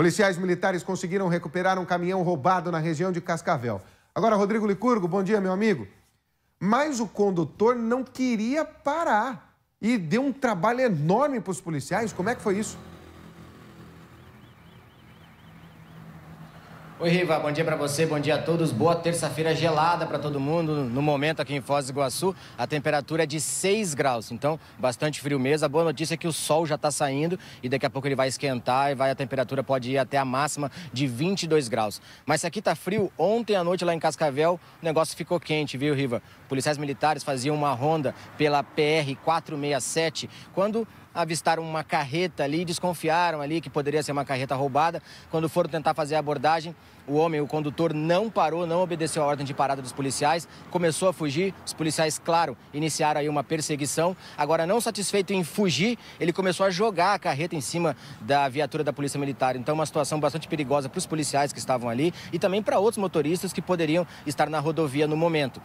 Policiais militares conseguiram recuperar um caminhão roubado na região de Cascavel. Agora, Rodrigo Licurgo, bom dia, meu amigo. Mas o condutor não queria parar e deu um trabalho enorme para os policiais. Como é que foi isso? Oi, Riva, bom dia para você, bom dia a todos. Boa terça-feira gelada para todo mundo. No momento aqui em Foz do Iguaçu, a temperatura é de 6 graus, então bastante frio mesmo. A boa notícia é que o sol já está saindo e daqui a pouco ele vai esquentar e vai a temperatura pode ir até a máxima de 22 graus. Mas se aqui tá frio, ontem à noite lá em Cascavel, o negócio ficou quente, viu, Riva? Policiais militares faziam uma ronda pela PR 467 quando avistaram uma carreta ali, desconfiaram ali que poderia ser uma carreta roubada. Quando foram tentar fazer a abordagem, o homem, o condutor, não parou, não obedeceu a ordem de parada dos policiais, começou a fugir. Os policiais, claro, iniciaram aí uma perseguição. Agora, não satisfeito em fugir, ele começou a jogar a carreta em cima da viatura da Polícia Militar. Então, uma situação bastante perigosa para os policiais que estavam ali e também para outros motoristas que poderiam estar na rodovia no momento.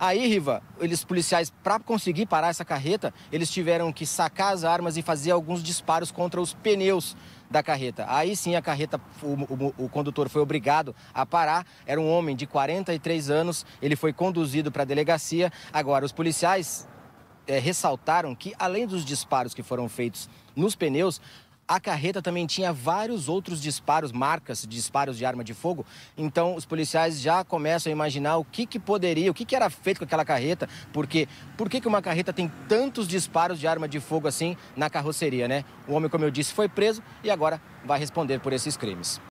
Aí, Riva, eles policiais, para conseguir parar essa carreta, eles tiveram que sacar as armas e fazer alguns disparos contra os pneus da carreta. Aí sim a carreta, o, o, o, condutor foi obrigado a parar. Era um homem de 43 anos, ele foi conduzido para a delegacia. Agora, os policiais é, ressaltaram que, além dos disparos que foram feitos nos pneus, a carreta também tinha vários outros disparos, marcas de disparos de arma de fogo. Então os policiais já começam a imaginar o que, que poderia, o que, que era feito com aquela carreta, porque por que, que uma carreta tem tantos disparos de arma de fogo assim na carroceria, né? O homem, como eu disse, foi preso e agora vai responder por esses crimes.